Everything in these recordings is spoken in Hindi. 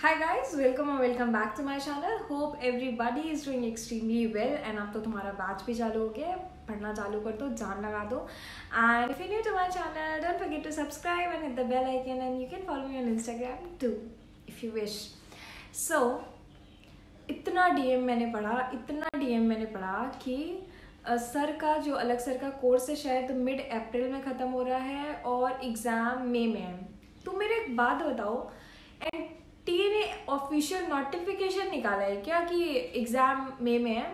हाय गाइस वेलकम और welcome back to my channel hope everybody is doing extremely well and अब तो तुम्हारा बैच भी चालू हो गया है पढ़ना चालू कर दो जान लगा दो and if you new to my channel don't forget to subscribe and hit the bell icon and you can follow me on Instagram too if you wish so इतना डीएम मैंने पढ़ा इतना डीएम मैंने पढ़ा कि सर का जो अलग सर का कोर्स है शायद मिड अप्रैल में ख़त्म हो रहा है और एग्ज़ाम मे में है तो मेरे एक बात बताओ एंड टी ने ऑफिशियल नोटिफिकेशन निकाला है क्या कि एग्ज़ाम मे में है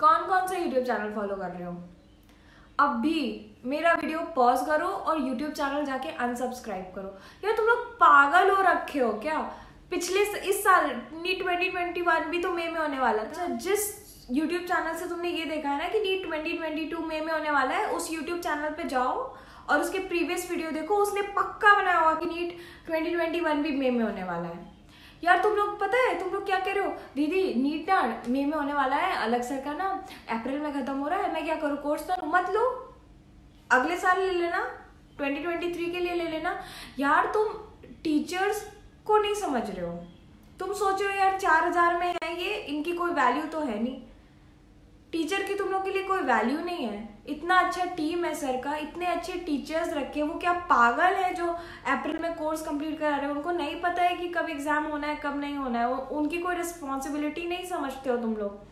कौन कौन सा यूट्यूब चैनल फॉलो कर रहे हो अब भी मेरा वीडियो पॉज करो और यूट्यूब चैनल जाके अनसब्सक्राइब करो यार तुम लोग पागल हो रखे हो क्या पिछले स, इस साल नीट ट्वेंटी ट्वेंटी वन भी तो मे में होने वाला था हाँ। जिस यूट्यूब चैनल से तुमने ये देखा है ना कि NEET twenty twenty two May में होने वाला है उस यूट्यूब चैनल पे जाओ और उसके प्रीवियस वीडियो देखो उसने पक्का बना की नीट 2021 भी मई में होने वाला है यार तुम लोग पता है तुम लोग क्या कह रहे हो दीदी नीट ना मई में होने वाला है अलग सर का ना अप्रैल में खत्म हो रहा है मैं क्या करूँ कोर्स तो मत लो अगले साल ले लेना 2023 के लिए ले लेना यार तुम टीचर्स को नहीं समझ रहे हो तुम सोच रहे हो यार चार हजार में है ये इनकी कोई वैल्यू तो है नहीं टीचर की तुम लोग के लिए कोई वैल्यू नहीं है इतना अच्छा टीम है सर का इतने अच्छे टीचर्स रखे वो क्या पागल है जो अप्रैल में कोर्स कंप्लीट करा रहे हैं उनको नहीं पता है कि कब एग्जाम होना है कब नहीं होना है वो उनकी कोई रिस्पॉन्सिबिलिटी नहीं समझते हो तुम लोग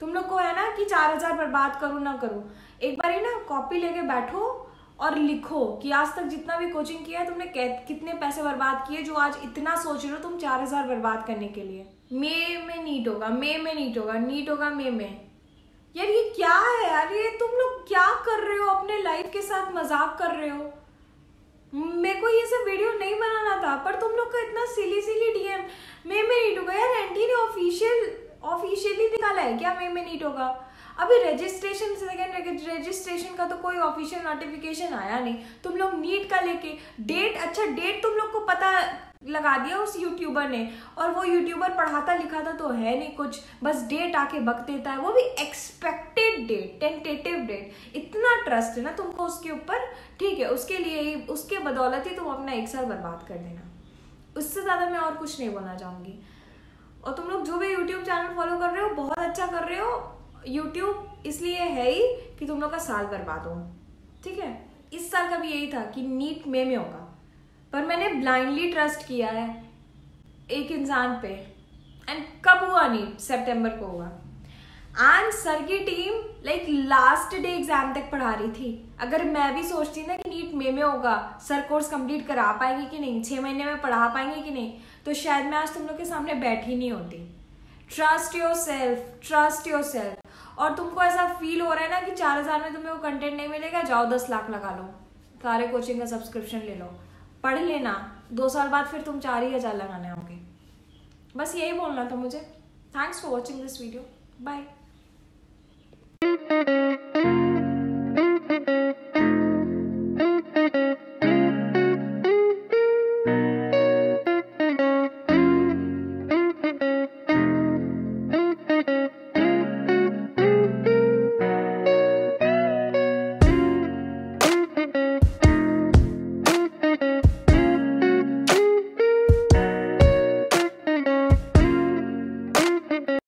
तुम लोग को है ना कि चार हजार बर्बाद करूँ ना करूँ एक बार ही ना कॉपी लेके बैठो और लिखो कि आज तक जितना भी कोचिंग किया है तुमने कितने पैसे बर्बाद किए जो आज इतना सोच रहे हो तुम चार हजार बर्बाद करने के लिए मे में नीट होगा मे में नीट होगा नीट होगा मे में यार ये क्या है यार ये तुम लोग क्या कर रहे हो अपने लाइफ के साथ मजाक कर रहे हो मेरे को ये सब वीडियो नहीं बनाना था पर तुम लोग का इतना सिली सिली डीएम मे में नीट होगा यार एंटी ने ऑफिशियल ऑफिशियली निकाला है क्या मे में नीट होगा अभी रजिस्ट्रेशन सेकेंड रजिस्ट्रेशन का तो कोई ऑफिशियल नोटिफिकेशन आया नहीं तुम लोग नीट का लेके डेट अच्छा डेट तुम लोग को पता लगा दिया उस यूट्यूबर ने और वो यूट्यूबर पढ़ाता लिखाता तो है नहीं कुछ बस डेट आके बक देता है वो भी एक्सपेक्टेड डेट टेंटेटिव डेट इतना ट्रस्ट है ना तुमको उसके ऊपर ठीक है उसके लिए ही उसके बदौलत ही तुम अपना एक साल बर्बाद कर देना उससे ज़्यादा मैं और कुछ नहीं बोलना चाहूँगी और तुम लोग जो भी यूट्यूब चैनल फॉलो कर रहे हो बहुत अच्छा कर रहे हो यूट्यूब इसलिए है ही कि तुम लोग का साल बर्बाद हो ठीक है इस साल का भी यही था कि नीट मे में होगा पर मैंने ब्लाइंडली ट्रस्ट किया है एक इंसान पे एंड कब हुआ नीट सेप्टेम्बर को हुआ एंड सर की team like last day exam तक पढ़ा रही थी अगर मैं भी सोचती ना कि नीट मे में होगा सर कोर्स कंप्लीट करा पाएंगे कि नहीं छः महीने में पढ़ा पाएंगे कि नहीं तो शायद मैं आज तुम लोग के सामने बैठी नहीं होती trust yourself trust yourself और तुमको ऐसा फील हो रहा है ना कि चार हज़ार में तुम्हें वो कंटेंट नहीं मिलेगा जाओ दस लाख लगा लो सारे कोचिंग का सब्सक्रिप्शन ले लो पढ़ लेना दो साल बाद फिर तुम चार ही हज़ार लगाने आओगे बस यही बोलना था मुझे thanks for watching this video bye